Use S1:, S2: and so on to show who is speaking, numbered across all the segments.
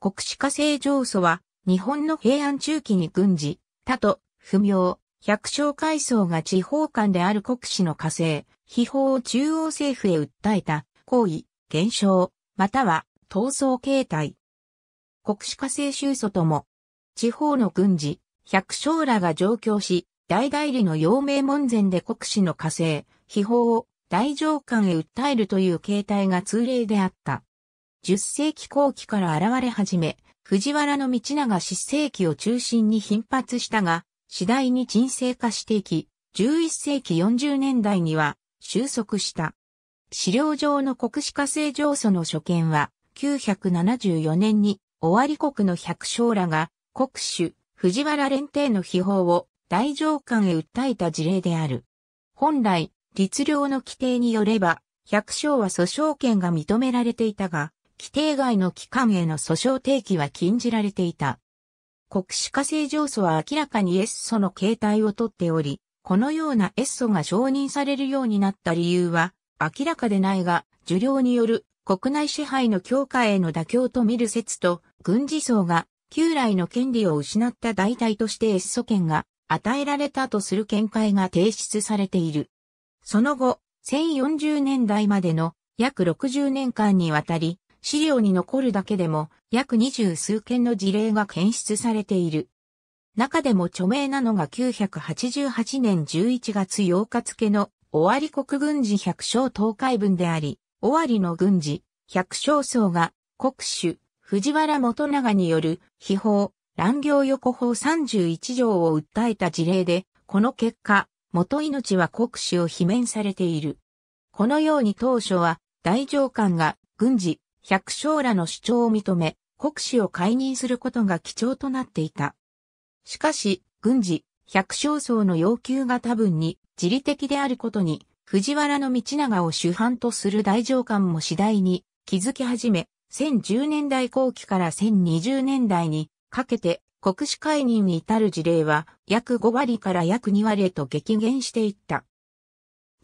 S1: 国士化成上祖は、日本の平安中期に軍事、他と、不明、百姓階層が地方官である国士の化成、秘宝を中央政府へ訴えた、行為、減少、または、闘争形態。国士化成宗祖とも、地方の軍事、百姓らが上京し、大代理の陽明門前で国士の化成、秘宝を大上官へ訴えるという形態が通例であった。10世紀後期から現れ始め、藤原道長失世紀を中心に頻発したが、次第に沈静化していき、11世紀40年代には収束した。資料上の国史化成上訴の所見は、974年に、尾張国の百姓らが、国主、藤原連帝の秘宝を大上官へ訴えた事例である。本来、律令の規定によれば、百姓は訴訟権が認められていたが、規定外の機関への訴訟提起は禁じられていた。国史化成上訴は明らかにエッソの形態をとっており、このようなエッソが承認されるようになった理由は明らかでないが、受領による国内支配の強化への妥協と見る説と、軍事層が旧来の権利を失った代替としてエッソ権が与えられたとする見解が提出されている。その後、1040年代までの約60年間にわたり、資料に残るだけでも約二十数件の事例が検出されている。中でも著名なのが988年11月8日付の尾張国軍事百姓東海分であり、尾張の軍事百姓層が国主藤原元長による秘宝乱行横法31条を訴えた事例で、この結果、元命は国主を罷免されている。このように当初は大上官が軍事百姓らの主張を認め、国司を解任することが貴重となっていた。しかし、軍事、百姓層の要求が多分に自利的であることに、藤原道長を主犯とする大上官も次第に気づき始め、1010年代後期から1020年代にかけて国司解任に至る事例は約5割から約2割へと激減していった。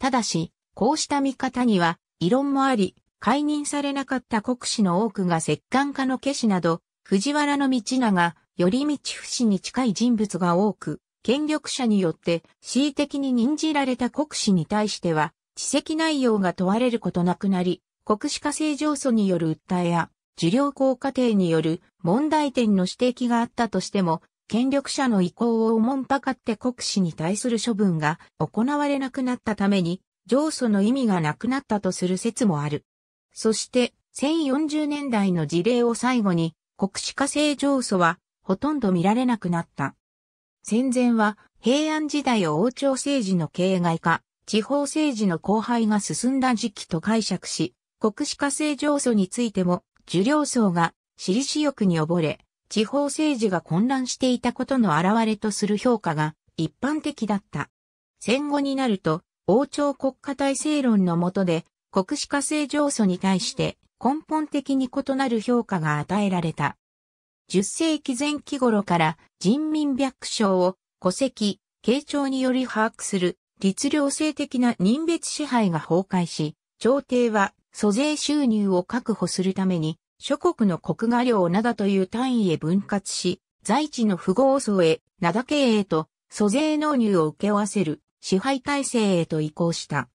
S1: ただし、こうした見方には異論もあり、解任されなかった国士の多くが摂関家の家士など、藤原道長、り道不死に近い人物が多く、権力者によって恣意的に任じられた国士に対しては、知責内容が問われることなくなり、国士化成上訴による訴えや、受領効果定による問題点の指摘があったとしても、権力者の意向をおもんぱかって国士に対する処分が行われなくなったために、上訴の意味がなくなったとする説もある。そして、1040年代の事例を最後に、国史化成上訴は、ほとんど見られなくなった。戦前は、平安時代を王朝政治の形外化、地方政治の荒廃が進んだ時期と解釈し、国史化成上訴についても、受領層が、私利私欲に溺れ、地方政治が混乱していたことの表れとする評価が一般的だった。戦後になると、王朝国家体制論の下で、国史化正上訴に対して根本的に異なる評価が与えられた。10世紀前期頃から人民白姓を戸籍、慶長により把握する律令制的な人別支配が崩壊し、朝廷は租税収入を確保するために諸国の国画領などという単位へ分割し、在地の富豪層へ、だ経営と租税納入を受け負わせる支配体制へと移行した。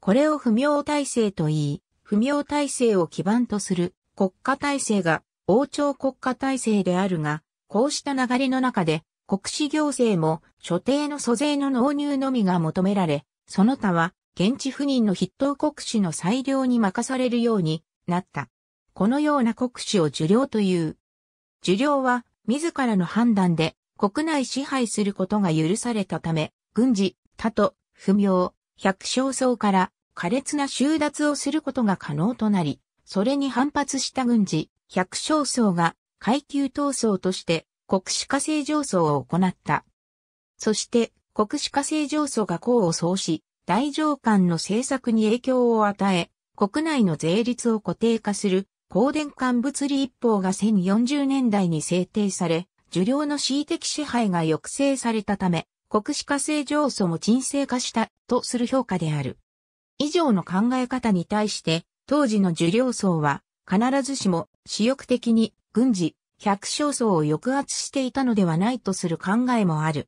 S1: これを不明体制と言い、不明体制を基盤とする国家体制が王朝国家体制であるが、こうした流れの中で国史行政も所定の租税の納入のみが求められ、その他は現地赴任の筆頭国史の裁量に任されるようになった。このような国史を受領という。受領は自らの判断で国内支配することが許されたため、軍事、他と、不明、百姓層から苛烈な収奪をすることが可能となり、それに反発した軍事、百姓層が階級闘争として国士化成上層を行った。そして国士化成上層が功を奏し、大上官の政策に影響を与え、国内の税率を固定化する高電管物理一法が1040年代に制定され、受領の恣意的支配が抑制されたため、国史化成上素も沈静化したとする評価である。以上の考え方に対して、当時の受領層は、必ずしも、私欲的に、軍事、百姓層を抑圧していたのではないとする考えもある。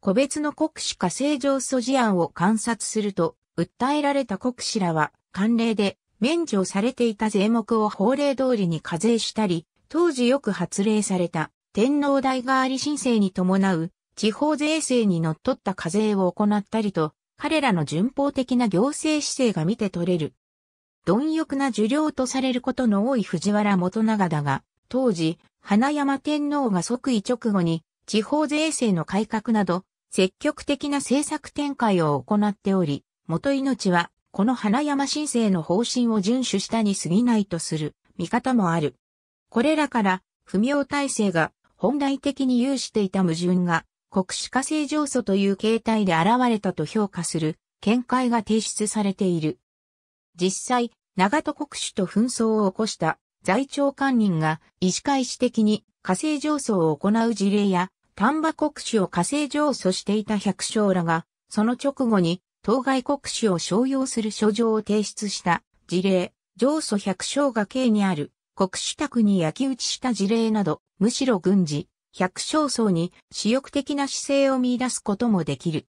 S1: 個別の国史化成上訴事案を観察すると、訴えられた国史らは、慣例で、免除されていた税目を法令通りに課税したり、当時よく発令された、天皇代替わり申請に伴う、地方税制にのっとった課税を行ったりと、彼らの順法的な行政姿勢が見て取れる。貪欲な受領とされることの多い藤原元長だが、当時、花山天皇が即位直後に、地方税制の改革など、積極的な政策展開を行っており、元命は、この花山申請の方針を遵守したに過ぎないとする見方もある。これらから、不明体制が本来的に有していた矛盾が国主化星上訴という形態で現れたと評価する見解が提出されている。実際、長戸国主と紛争を起こした在庁官人が医師会私的に火星上訴を行う事例や、丹波国主を火星上訴していた百姓らが、その直後に当該国主を商用する書状を提出した事例、上訴百姓が刑にある国主宅に焼き打ちした事例など、むしろ軍事、百姓層に私欲的な姿勢を見出すこともできる。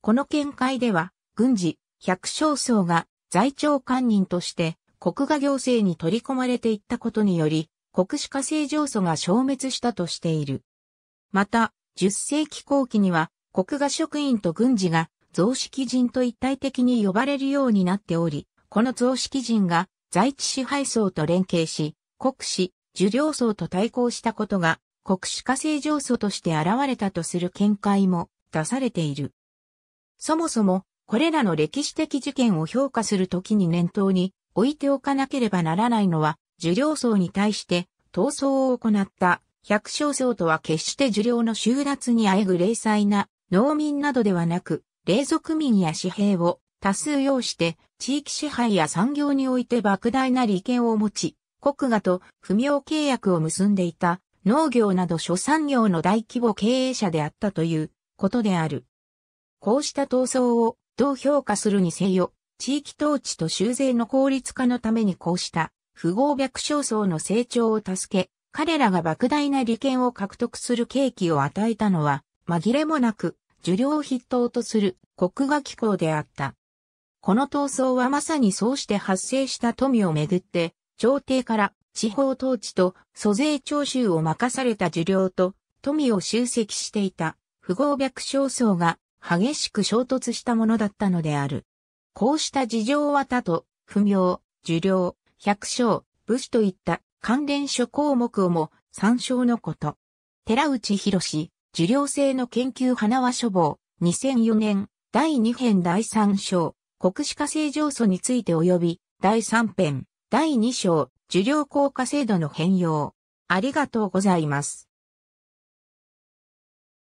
S1: この見解では、軍事、百姓層が在庁官人として国家行政に取り込まれていったことにより、国主化成上層が消滅したとしている。また、10世紀後期には、国家職員と軍事が、増式人と一体的に呼ばれるようになっており、この増式人が、在地支配層と連携し、国史、受領層と対抗したことが、国主化成上訴として現れたとする見解も出されている。そもそも、これらの歴史的事件を評価するときに念頭に置いておかなければならないのは、受領層に対して闘争を行った百姓層とは決して受領の収奪にあえぐ霊細な農民などではなく、霊俗民や紙幣を多数用して地域支配や産業において莫大な利権を持ち、国家と不明契約を結んでいた農業など諸産業の大規模経営者であったということである。こうした闘争をどう評価するにせよ、地域統治と修繕の効率化のためにこうした富豪百姓層の成長を助け、彼らが莫大な利権を獲得する契機を与えたのは、紛れもなく、受領筆頭とする国画機構であった。この闘争はまさにそうして発生した富をめぐって、朝廷から地方統治と租税徴収を任された受領と富を集積していた富豪百姓層が激しく衝突したものだったのである。こうした事情は他と、不明、受領、百姓、武士といった関連諸項目をも参照のこと。寺内博受領制の研究花輪書房、2004年、第2編第3章、国史化成上訴について及び、第3編、第2章、受領効果制度の変容。ありがとうございます。